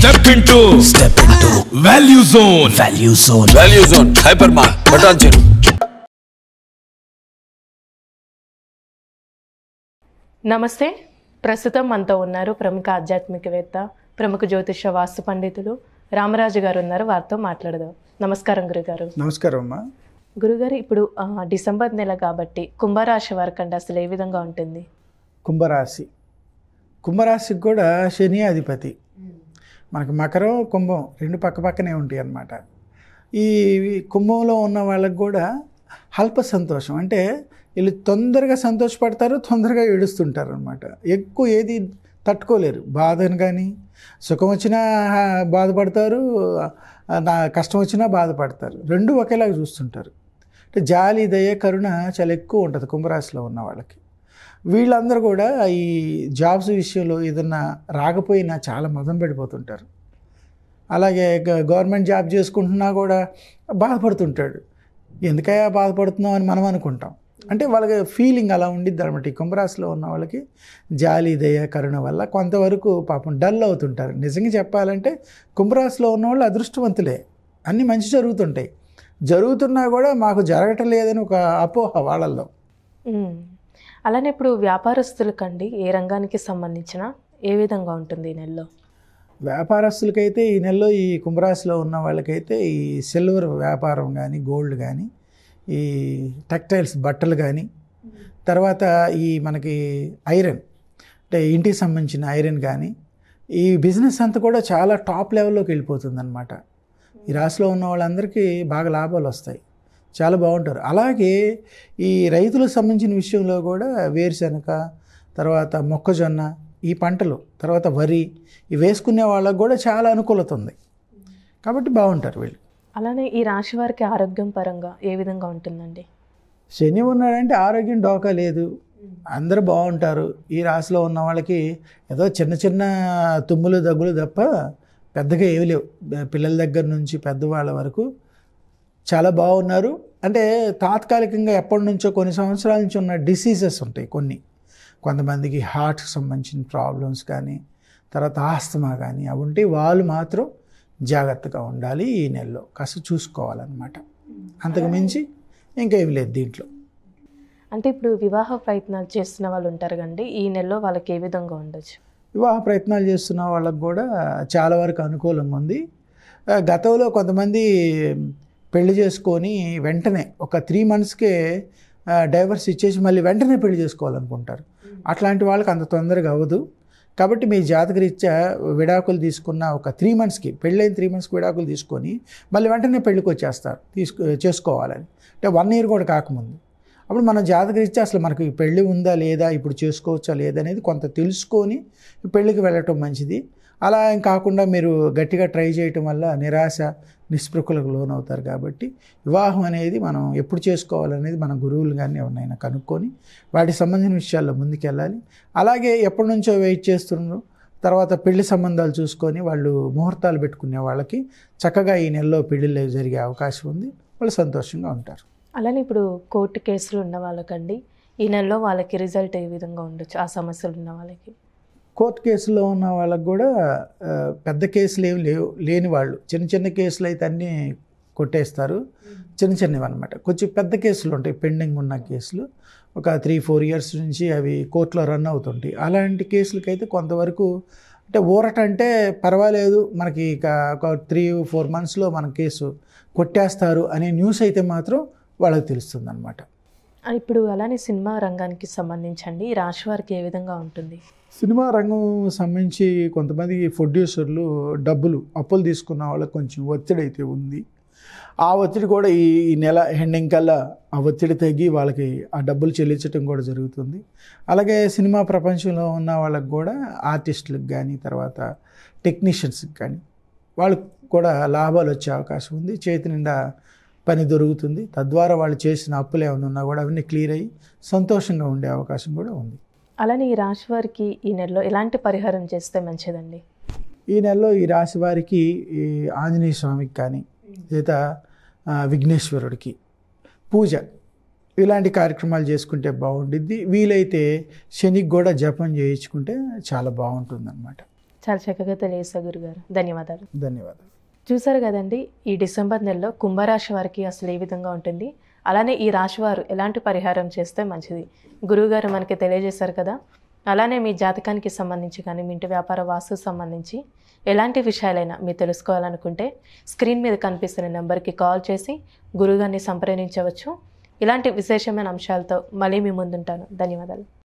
step into step into value zone value zone value zone hyper mart Patancheru నమస్తే ప్రస్తుతం మనతో ఉన్నారు ప్రముఖ ఆధ్యాత్మికవేత్త ప్రముఖ జ్యోతిష వాస్తు పండితులు రామరాజు గారు ఉన్నారు వారితో మాట్లాడదాం నమస్కారం గురుగారు నమస్కారం అమ్మా గురుగారు ఇప్పుడు డిసెంబర్ నెల కాబట్టి కుంభరాశి వరకు అండి అసలు ఏ విధంగా ఉంటుంది కుంభరాశి కుంభరాశికి కూడా శని అధిపతి మనకు మకరం కుంభం రెండు పక్క పక్కనే ఉంటాయి అన్నమాట ఈ కుంభంలో ఉన్న వాళ్ళకి కూడా అల్ప సంతోషం అంటే వీళ్ళు తొందరగా సంతోషపడతారు తొందరగా ఏడుస్తుంటారు అనమాట ఎక్కువ ఏది తట్టుకోలేరు బాధను కానీ సుఖం వచ్చినా బాధపడతారు నా కష్టం వచ్చినా బాధపడతారు రెండు ఒకేలాగా చూస్తుంటారు అంటే జాలి దయ కరుణ చాలా ఎక్కువ ఉంటుంది కుంభరాశిలో ఉన్న వాళ్ళకి వీళ్ళందరూ కూడా ఈ జాబ్స్ విషయంలో ఏదన్నా రాకపోయినా చాలా మదం పెడిపోతుంటారు అలాగే గవర్నమెంట్ జాబ్ చేసుకుంటున్నా కూడా బాధపడుతుంటాడు ఎందుకయ్యా బాధపడుతున్నాం అని మనం అనుకుంటాం అంటే వాళ్ళకి ఫీలింగ్ అలా ఉండిద్ది అనమాట ఈ కుంభరాశిలో ఉన్న వాళ్ళకి జాలి దయ కరుణ వల్ల కొంతవరకు పాపం డల్ అవుతుంటారు నిజంగా చెప్పాలంటే కుంభరాశిలో ఉన్నవాళ్ళు అదృష్టవంతులే అన్నీ మంచి జరుగుతుంటాయి జరుగుతున్నా కూడా మాకు జరగటం లేదని ఒక అపోహ వాళ్ళల్లో అలానే ఇప్పుడు వ్యాపారస్తులకండి ఏ రంగానికి సంబంధించిన ఏ విధంగా ఉంటుంది ఈ నెలలో వ్యాపారస్తులకైతే ఈ నెలలో ఈ కుంభరాశిలో ఉన్న వాళ్ళకైతే ఈ సిల్వర్ వ్యాపారం కానీ గోల్డ్ కానీ ఈ టెక్స్టైల్స్ బట్టలు కానీ తర్వాత ఈ మనకి ఐరన్ అంటే ఇంటికి సంబంధించిన ఐరన్ కానీ ఈ బిజినెస్ అంతా కూడా చాలా టాప్ లెవెల్లోకి వెళ్ళిపోతుంది అనమాట ఈ రాశిలో ఉన్న వాళ్ళందరికీ బాగా లాభాలు వస్తాయి చాలా బాగుంటారు అలాగే ఈ రైతులకు సంబంధించిన విషయంలో కూడా వేరుశనగ తర్వాత మొక్కజొన్న ఈ పంటలు తర్వాత వరి ఇవి వేసుకునే వాళ్ళకు కూడా చాలా అనుకూలత ఉంది కాబట్టి బాగుంటారు వీళ్ళు అలానే ఈ రాశి వారికి ఆరోగ్యం పరంగా ఏ విధంగా ఉంటుందండి శని ఉన్నాడంటే ఆరోగ్యం డోకా లేదు అందరూ బాగుంటారు ఈ రాశిలో ఉన్న వాళ్ళకి ఏదో చిన్న చిన్న తుమ్ములు దగ్గులు తప్ప పెద్దగా ఏమి లేవు పిల్లల దగ్గర నుంచి పెద్దవాళ్ళ వరకు చాలా బాగున్నారు అంటే తాత్కాలికంగా ఎప్పటి నుంచో కొన్ని సంవత్సరాల నుంచి ఉన్న డిసీజెస్ ఉంటాయి కొన్ని కొంతమందికి హార్ట్కి సంబంధించిన ప్రాబ్లమ్స్ కానీ తర్వాత ఆస్తమా కానీ అవి ఉంటే వాళ్ళు మాత్రం జాగ్రత్తగా ఉండాలి ఈ నెలలో కాస్త చూసుకోవాలన్నమాట అంతకు మించి ఇంకేమి లేదు దీంట్లో అంటే ఇప్పుడు వివాహ ప్రయత్నాలు చేస్తున్న వాళ్ళు ఉంటారు కండి ఈ నెలలో వాళ్ళకి ఏ విధంగా ఉండొచ్చు వివాహ ప్రయత్నాలు చేస్తున్న వాళ్ళకు కూడా చాలా వరకు అనుకూలంగా ఉంది గతంలో కొంతమంది పెళ్లి చేసుకొని వెంటనే ఒక త్రీ మంత్స్కే డైవర్స్ ఇచ్చేసి మళ్ళీ వెంటనే పెళ్లి చేసుకోవాలనుకుంటారు అట్లాంటి వాళ్ళకి అంత తొందరగా అవ్వదు కాబట్టి మీ జాతకరీత్యా విడాకులు తీసుకున్న ఒక త్రీ మంత్స్కి పెళ్ళైన త్రీ మంత్స్కి విడాకులు తీసుకొని మళ్ళీ వెంటనే పెళ్ళికి వచ్చేస్తారు తీసుకు చేసుకోవాలని అంటే వన్ ఇయర్ కూడా కాకముందు అప్పుడు మనం జాతకరీత్యా అసలు మనకి పెళ్ళి ఉందా లేదా ఇప్పుడు చేసుకోవచ్చా లేదనేది కొంత తెలుసుకొని పెళ్ళికి వెళ్ళటం మంచిది అలా ఏం కాకుండా మీరు గట్టిగా ట్రై చేయటం వల్ల నిరాశ నిస్పృహలకు లోనవుతారు కాబట్టి వివాహం అనేది మనం ఎప్పుడు చేసుకోవాలనేది మన గురువులు కానీ ఎవరినైనా కనుక్కొని వాటికి సంబంధించిన విషయాల్లో ముందుకెళ్ళాలి అలాగే ఎప్పటి నుంచో వెయిట్ చేస్తున్నారు తర్వాత పెళ్లి సంబంధాలు చూసుకొని వాళ్ళు ముహూర్తాలు పెట్టుకునే వాళ్ళకి చక్కగా ఈ నెలలో పెళ్లిళ్ళు జరిగే అవకాశం ఉంది వాళ్ళు సంతోషంగా ఉంటారు అలానే ఇప్పుడు కోర్టు కేసులు ఉన్న వాళ్ళకండి ఈ నెలలో వాళ్ళకి రిజల్ట్ ఏ విధంగా ఉండొచ్చు ఆ సమస్యలు ఉన్న వాళ్ళకి కోర్టు కేసులో ఉన్న వాళ్ళకు కూడా పెద్ద కేసులు ఏమి లేవు లేని వాళ్ళు చిన్న చిన్న కేసులు అయితే అన్నీ కొట్టేస్తారు చిన్న చిన్నవి అనమాట కొంచెం పెద్ద కేసులు ఉంటాయి పెండింగ్ ఉన్న కేసులు ఒక త్రీ ఫోర్ ఇయర్స్ నుంచి అవి కోర్టులో రన్ అవుతుంటాయి అలాంటి కేసులకైతే కొంతవరకు అంటే ఊరట అంటే పర్వాలేదు మనకి ఇక ఒక త్రీ ఫోర్ మంత్స్లో మన కేసు కొట్టేస్తారు అనే న్యూస్ అయితే మాత్రం వాళ్ళకి తెలుస్తుంది అనమాట ఇప్పుడు అలానే సినిమా రంగానికి సంబంధించండి రాశి వారికి ఏ విధంగా ఉంటుంది సినిమా రంగం సంబంధించి కొంతమంది ప్రొడ్యూసర్లు డబ్బులు అప్పులు తీసుకున్న వాళ్ళకి కొంచెం ఒత్తిడి అయితే ఉంది ఆ ఒత్తిడి కూడా ఈ ఈ నెల ఎండింగ్ కల్లా ఆ ఒత్తిడి తగ్గి వాళ్ళకి ఆ డబ్బులు చెల్లించడం కూడా జరుగుతుంది అలాగే సినిమా ప్రపంచంలో ఉన్న వాళ్ళకి కూడా ఆర్టిస్టులకు కానీ తర్వాత టెక్నీషియన్స్కి కానీ వాళ్ళకు కూడా లాభాలు వచ్చే అవకాశం ఉంది చేతి నిండా పని దొరుకుతుంది తద్వారా వాళ్ళు చేసిన అప్పులు ఏమైనా ఉన్నా కూడా అవన్నీ క్లియర్ అయ్యి సంతోషంగా ఉండే అవకాశం కూడా ఉంది అలానే ఈ రాశి వారికి ఈ నెలలో ఎలాంటి పరిహారం చేస్తే మంచిదండి ఈ నెలలో ఈ రాశి వారికి ఈ ఆంజనేయ స్వామికి కానీ లేదా విఘ్నేశ్వరుడికి పూజ ఇలాంటి కార్యక్రమాలు చేసుకుంటే బాగుండిద్ది వీలైతే శనికి కూడా జపం చేయించుకుంటే చాలా బాగుంటుంది అనమాట చాలా చక్కగా తెలియజేస్తా గురుగారు ధన్యవాదాలు ధన్యవాదాలు చూసారు కదండి ఈ డిసెంబర్ నెలలో కుంభరాశి వారికి అసలు ఏ విధంగా ఉంటుంది అలానే ఈ రాశి వారు ఎలాంటి పరిహారం చేస్తే మంచిది గురువుగారు మనకి తెలియజేశారు కదా అలానే మీ జాతకానికి సంబంధించి కానీ మీ ఇంటి వ్యాపార వాస్తు సంబంధించి ఎలాంటి విషయాలైనా మీరు తెలుసుకోవాలనుకుంటే స్క్రీన్ మీద కనిపిస్తున్న నెంబర్కి కాల్ చేసి గురువుగారిని సంప్రదించవచ్చు ఇలాంటి విశేషమైన అంశాలతో మళ్ళీ మీ ముందుంటాను ధన్యవాదాలు